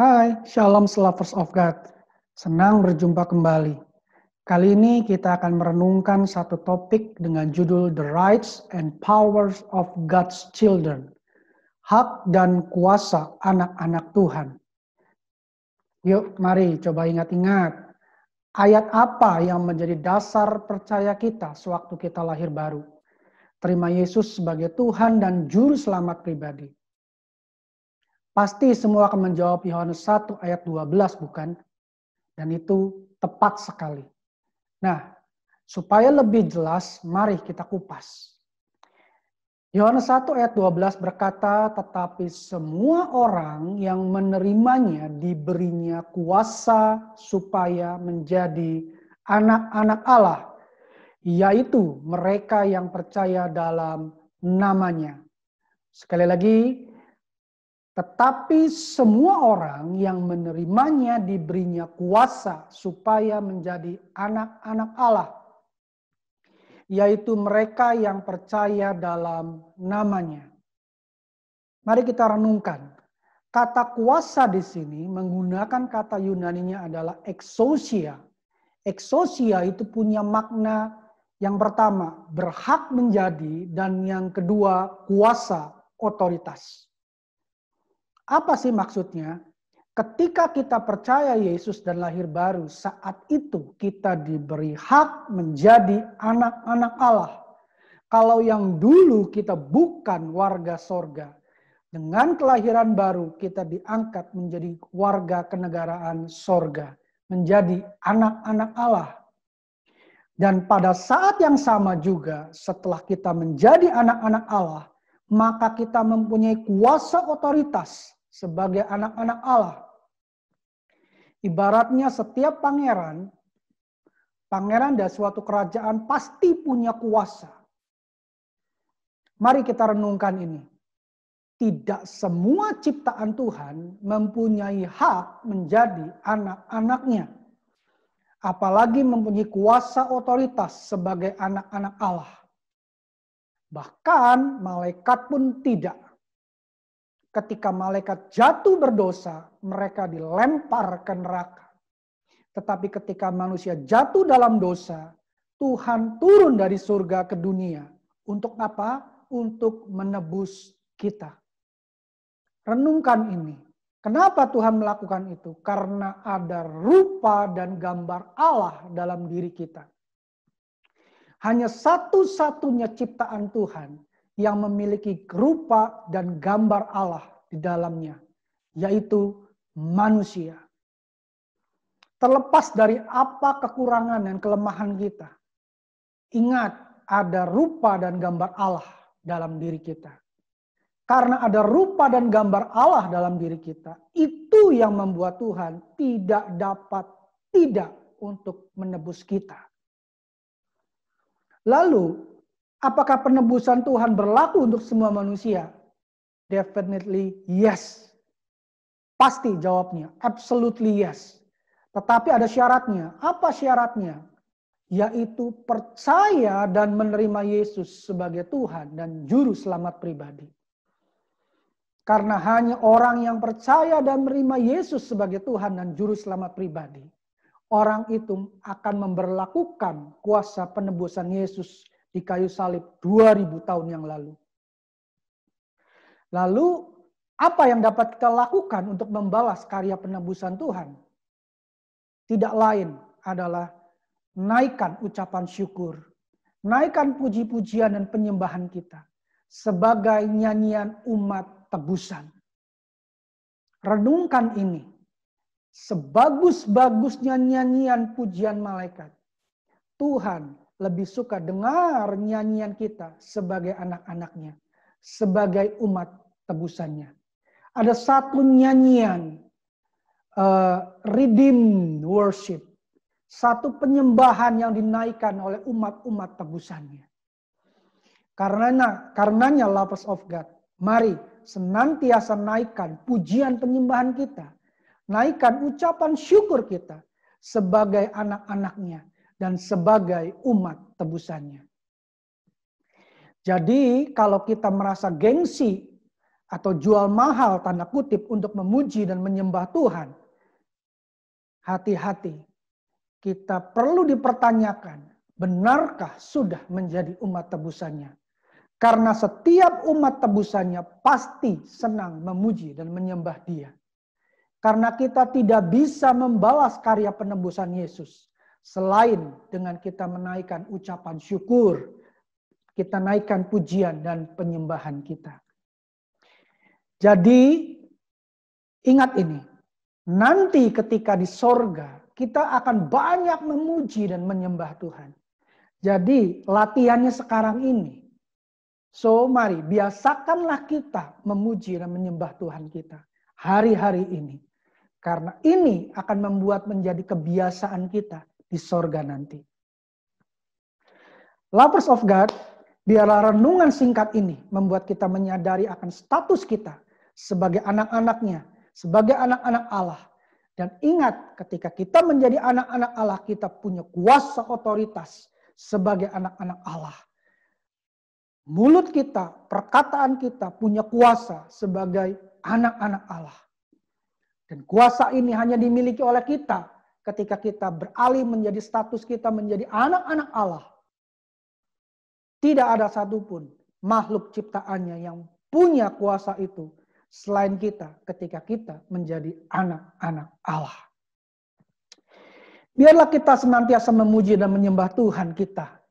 Hai, Shalom Slavers of God. Senang berjumpa kembali. Kali ini kita akan merenungkan satu topik dengan judul The Rights and Powers of God's Children. Hak dan kuasa anak-anak Tuhan. Yuk, mari coba ingat-ingat. Ayat apa yang menjadi dasar percaya kita sewaktu kita lahir baru? Terima Yesus sebagai Tuhan dan Juru Selamat pribadi Pasti semua akan menjawab Yohanes 1 ayat 12 bukan? Dan itu tepat sekali. Nah, supaya lebih jelas mari kita kupas. Yohanes 1 ayat 12 berkata, tetapi semua orang yang menerimanya diberinya kuasa supaya menjadi anak-anak Allah, yaitu mereka yang percaya dalam namanya. Sekali lagi, tetapi semua orang yang menerimanya diberinya kuasa supaya menjadi anak-anak Allah, yaitu mereka yang percaya dalam namanya. Mari kita renungkan. Kata kuasa di sini menggunakan kata Yunaninya adalah exousia. Exousia itu punya makna yang pertama berhak menjadi dan yang kedua kuasa otoritas. Apa sih maksudnya? Ketika kita percaya Yesus dan lahir baru, saat itu kita diberi hak menjadi anak-anak Allah. Kalau yang dulu kita bukan warga sorga, dengan kelahiran baru kita diangkat menjadi warga kenegaraan sorga, menjadi anak-anak Allah. Dan pada saat yang sama juga, setelah kita menjadi anak-anak Allah, maka kita mempunyai kuasa otoritas sebagai anak-anak Allah. Ibaratnya setiap pangeran, pangeran dari suatu kerajaan pasti punya kuasa. Mari kita renungkan ini. Tidak semua ciptaan Tuhan mempunyai hak menjadi anak-anaknya. Apalagi mempunyai kuasa otoritas sebagai anak-anak Allah. Bahkan malaikat pun tidak ketika malaikat jatuh berdosa, mereka dilempar ke neraka. Tetapi ketika manusia jatuh dalam dosa, Tuhan turun dari surga ke dunia. Untuk apa? Untuk menebus kita. Renungkan ini. Kenapa Tuhan melakukan itu? Karena ada rupa dan gambar Allah dalam diri kita. Hanya satu-satunya ciptaan Tuhan yang memiliki rupa dan gambar Allah di dalamnya, yaitu manusia. Terlepas dari apa kekurangan dan kelemahan kita, ingat ada rupa dan gambar Allah dalam diri kita. Karena ada rupa dan gambar Allah dalam diri kita, itu yang membuat Tuhan tidak dapat tidak untuk menebus kita. Lalu Apakah penebusan Tuhan berlaku untuk semua manusia? Definitely yes. Pasti jawabnya, absolutely yes. Tetapi ada syaratnya. Apa syaratnya? Yaitu percaya dan menerima Yesus sebagai Tuhan dan Juru Selamat pribadi. Karena hanya orang yang percaya dan menerima Yesus sebagai Tuhan dan Juru Selamat pribadi, orang itu akan memberlakukan kuasa penebusan Yesus di kayu salib 2000 tahun yang lalu. Lalu apa yang dapat kita lakukan untuk membalas karya penebusan Tuhan? Tidak lain adalah naikkan ucapan syukur, naikkan puji-pujian dan penyembahan kita sebagai nyanyian umat tebusan. Renungkan ini, sebagus-bagusnya nyanyian pujian malaikat, Tuhan lebih suka dengar nyanyian kita sebagai anak-anaknya, sebagai umat tebusannya. Ada satu nyanyian, uh, eh, Redeem Worship, satu penyembahan yang dinaikkan oleh umat-umat tebusannya. karena karenanya lovers of God, mari senantiasa naikkan pujian penyembahan kita, naikkan ucapan syukur kita sebagai anak-anaknya, dan sebagai umat tebusannya. Jadi kalau kita merasa gengsi atau jual mahal tanda kutip untuk memuji dan menyembah Tuhan, hati-hati. Kita perlu dipertanyakan, benarkah sudah menjadi umat tebusannya? Karena setiap umat tebusannya pasti senang memuji dan menyembah dia. Karena kita tidak bisa membalas karya penebusan Yesus. Selain dengan kita menaikkan ucapan syukur, kita naikkan pujian dan penyembahan kita. Jadi, ingat ini. Nanti ketika di sorga, kita akan banyak memuji dan menyembah Tuhan. Jadi, latihannya sekarang ini. So, mari biasakanlah kita memuji dan menyembah Tuhan kita hari-hari ini. Karena ini akan membuat menjadi kebiasaan kita di sorga nanti. Lovers of God, biarlah renungan singkat ini membuat kita menyadari akan status kita sebagai anak-anaknya, sebagai anak-anak Allah. Dan ingat ketika kita menjadi anak-anak Allah, kita punya kuasa otoritas sebagai anak-anak Allah. Mulut kita, perkataan kita punya kuasa sebagai anak-anak Allah. Dan kuasa ini hanya dimiliki oleh kita ketika kita beralih menjadi status kita menjadi anak-anak Allah, tidak ada satupun makhluk ciptaannya yang punya kuasa itu selain kita ketika kita menjadi anak-anak Allah. Biarlah kita senantiasa memuji dan menyembah Tuhan kita.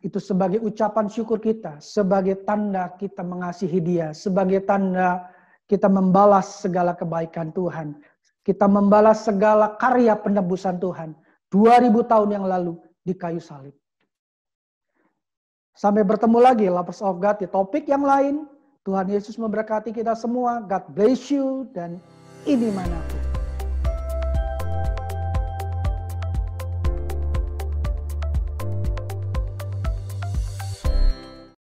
Itu sebagai ucapan syukur kita, sebagai tanda kita mengasihi dia, sebagai tanda kita membalas segala kebaikan Tuhan, kita membalas segala karya penebusan Tuhan 2000 tahun yang lalu di kayu salib. Sampai bertemu lagi Lovers of God di topik yang lain. Tuhan Yesus memberkati kita semua. God bless you dan ini manaku.